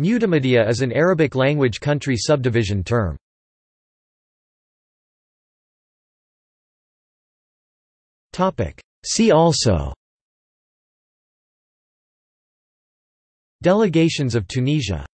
Mutamidia is an Arabic language country subdivision term. See also Delegations of Tunisia